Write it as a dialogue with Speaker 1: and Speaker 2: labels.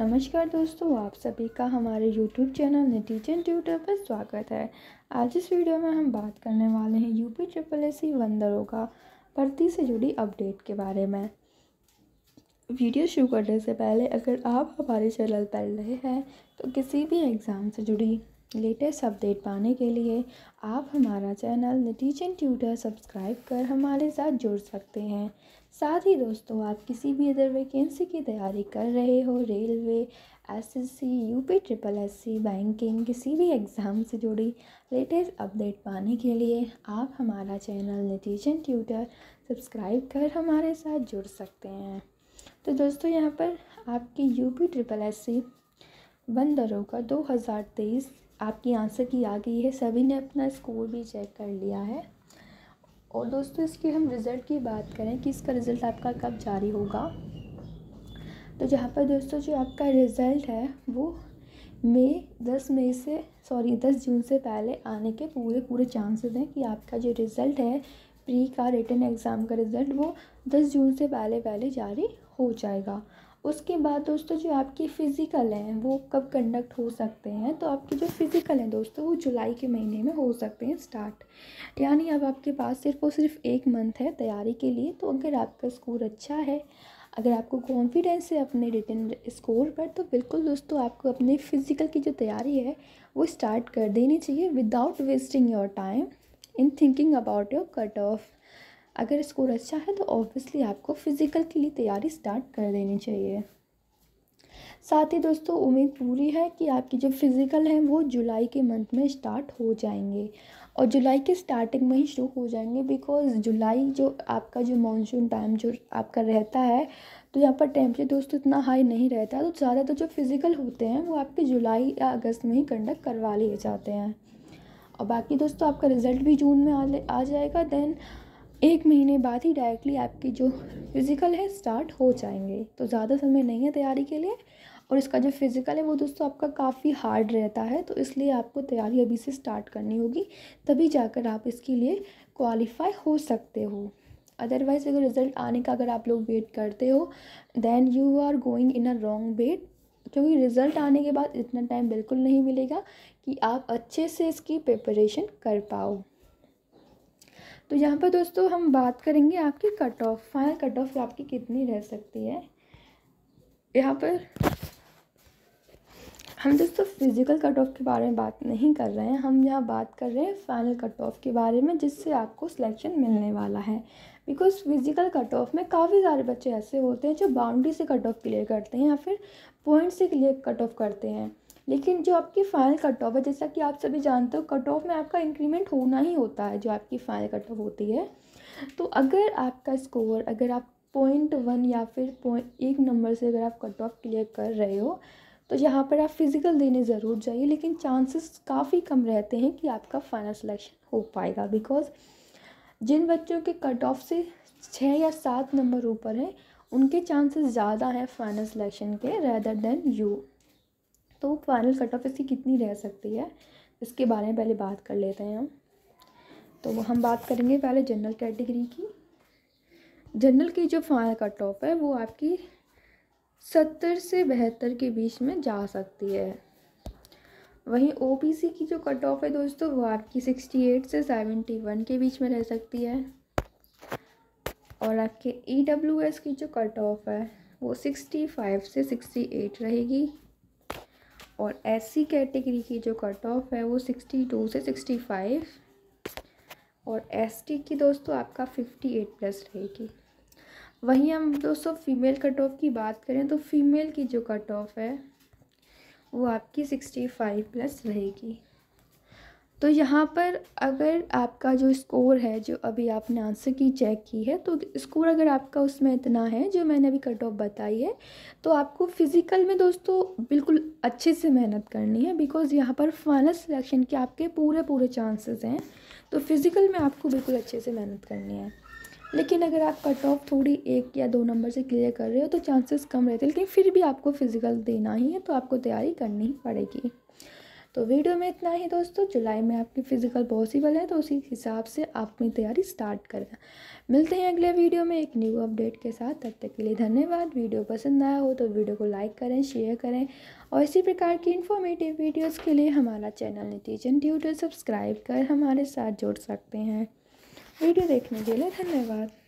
Speaker 1: नमस्कार दोस्तों आप सभी का हमारे YouTube चैनल नतीजन ट्यूटर पर स्वागत है आज इस वीडियो में हम बात करने वाले हैं यूपी ट्रिपल एस सी वंदरों का भर्ती से जुड़ी अपडेट के बारे में वीडियो शुरू करने से पहले अगर आप हमारे चैनल पर रहे हैं तो किसी भी एग्ज़ाम से जुड़ी लेटेस्ट अपडेट पाने के लिए आप हमारा चैनल नतीजन ट्यूटर सब्सक्राइब कर हमारे साथ जुड़ सकते हैं साथ ही दोस्तों आप किसी भी अदर वैकेंसी की तैयारी कर रहे हो railway SSC UP triple SC banking किसी भी एग्ज़ाम से जुड़ी लेटेस्ट अपडेट पाने के लिए आप हमारा चैनल नतीजन ट्यूटर सब्सक्राइब कर हमारे साथ जुड़ सकते हैं तो दोस्तों यहाँ पर आपकी यूपी ट्रिपल सी बंदरों का दो हज़ार तेईस आपकी आंसर की आ गई है सभी ने अपना स्कोर भी चेक कर लिया है और दोस्तों इसके हम रिज़ल्ट की बात करें कि इसका रिज़ल्ट आपका कब जारी होगा तो जहाँ पर दोस्तों जो आपका रिज़ल्ट है वो मई दस मई से सॉरी दस जून से पहले आने के पूरे पूरे चांसेस हैं कि आपका जो रिज़ल्ट है प्री का रिटर्न एग्ज़ाम का रिज़ल्ट वो दस जून से पहले पहले जारी हो जाएगा उसके बाद दोस्तों जो आपकी फ़िज़िकल हैं वो कब कंडक्ट हो सकते हैं तो आपके जो फ़िज़िकल हैं दोस्तों वो जुलाई के महीने में हो सकते हैं स्टार्ट यानी अब आपके पास सिर्फ और सिर्फ एक मंथ है तैयारी के लिए तो अगर आपका स्कोर अच्छा है अगर आपको कॉन्फिडेंस है अपने रिटर्न स्कोर पर तो बिल्कुल दोस्तों आपको अपने फ़िज़िकल की जो तैयारी है वो स्टार्ट कर देनी चाहिए without wasting your time in thinking about your cut off अगर स्कोर अच्छा है तो ऑब्वियसली आपको फ़िज़िकल के लिए तैयारी स्टार्ट कर देनी चाहिए साथ ही दोस्तों उम्मीद पूरी है कि आपकी जो फ़िज़िकल हैं वो जुलाई के मंथ में स्टार्ट हो जाएंगे और जुलाई के स्टार्टिंग में ही शुरू हो जाएंगे बिकॉज़ जुलाई जो आपका जो मानसून टाइम जो आपका रहता है तो यहाँ पर टेम्परेचर दोस्तों इतना हाई नहीं रहता तो ज़्यादातर तो जो फिज़िकल होते हैं वो आपके जुलाई या अगस्त में ही कंडक्ट करवा लिए जाते हैं और बाकी दोस्तों आपका रिज़ल्ट भी जून में आ, आ जाएगा दैन एक महीने बाद ही डायरेक्टली आपकी जो फिज़िकल है स्टार्ट हो जाएंगे तो ज़्यादा समय नहीं है तैयारी के लिए और इसका जो फिज़िकल है वो दोस्तों आपका काफ़ी हार्ड रहता है तो इसलिए आपको तैयारी अभी से स्टार्ट करनी होगी तभी जाकर आप इसके लिए क्वालिफाई हो सकते हो अदरवाइज़ अगर रिज़ल्ट आने का अगर आप लोग वेट करते हो then you are going in a wrong wait क्योंकि रिज़ल्ट आने के बाद इतना टाइम बिल्कुल नहीं मिलेगा कि आप अच्छे से इसकी प्रिपरेशन कर पाओ तो यहाँ पर दोस्तों हम बात करेंगे आपकी cut off final cut off आपकी कितनी रह सकती है यहाँ पर हम दोस्तों फिज़िकल कट ऑफ के बारे में बात नहीं कर रहे हैं हम यहाँ बात कर रहे हैं फाइनल कट ऑफ के बारे में जिससे आपको सिलेक्शन मिलने वाला है बिकॉज फिज़िकल कट ऑफ में काफ़ी सारे बच्चे ऐसे होते हैं जो बाउंड्री से कट ऑफ क्लियर करते हैं या फिर पॉइंट से क्लियर कट ऑफ करते हैं लेकिन जो आपकी फाइनल कट ऑफ है जैसा कि आप सभी जानते हो कट ऑफ में आपका इंक्रीमेंट होना ही होता है जो आपकी फाइनल कट ऑफ होती है तो अगर आपका स्कोर अगर आप पॉइंट वन या फिर पॉइंट एक नंबर से अगर आप कट ऑफ क्लियर कर रहे हो तो यहाँ पर आप फिज़िकल देने ज़रूर जाइए लेकिन चांसेस काफ़ी कम रहते हैं कि आपका फाइनल सिलेक्शन हो पाएगा बिकॉज जिन बच्चों के कट ऑफ से छः या सात नंबर ऊपर हैं उनके चांसेस ज़्यादा हैं फाइनल सिलेक्शन के रैदर देन यू तो फाइनल कट ऑफ इसकी कितनी रह सकती है इसके बारे में पहले बात कर लेते हैं हम तो हम बात करेंगे पहले जनरल कैटेगरी की जनरल की जो फाइनल कट ऑफ है वो आपकी सत्तर से बहत्तर के बीच में जा सकती है वहीं ओ की जो कट ऑफ है दोस्तों वो आपकी सिक्सटी एट से सेवेंटी वन के बीच में रह सकती है और आपके ई की जो कट ऑफ है वो सिक्सटी फाइव से सिक्सटी एट रहेगी और ऐसी कैटेगरी की जो कट ऑफ है वो सिक्सटी टू से सिक्सटी फाइव और एस टी की दोस्तों आपका फिफ्टी एट प्लस रहेगी वहीं हम दोस्तों फीमेल कट ऑफ की बात करें तो फीमेल की जो कट ऑफ है वो आपकी सिक्सटी फाइव प्लस रहेगी तो यहाँ पर अगर आपका जो स्कोर है जो अभी आपने आंसर की चेक की है तो स्कोर अगर आपका उसमें इतना है जो मैंने अभी कट ऑफ बताई है तो आपको फ़िज़िकल में दोस्तों बिल्कुल अच्छे से मेहनत करनी है बिकॉज़ यहाँ पर फाइनल सिलेक्शन के आपके पूरे पूरे चांसेस हैं तो फ़िज़िकल में आपको बिल्कुल अच्छे से मेहनत करनी है लेकिन अगर आप कट ऑफ थोड़ी एक या दो नंबर से क्लियर कर रहे हो तो चांसेस कम रहते हैं लेकिन फिर भी आपको फ़िज़िकल देना ही है तो आपको तैयारी करनी ही पड़ेगी तो वीडियो में इतना ही दोस्तों जुलाई में आपकी फ़िज़िकल पॉसिबल है तो उसी हिसाब से आप अपनी तैयारी स्टार्ट करना मिलते हैं अगले वीडियो में एक न्यू अपडेट के साथ तब तक के लिए धन्यवाद वीडियो पसंद आया हो तो वीडियो को लाइक करें शेयर करें और इसी प्रकार की इन्फॉर्मेटिव वीडियोज़ के लिए हमारा चैनल नतीजन ट्यूटर सब्सक्राइब कर हमारे साथ जुड़ सकते हैं वीडियो देखने के लिए धन्यवाद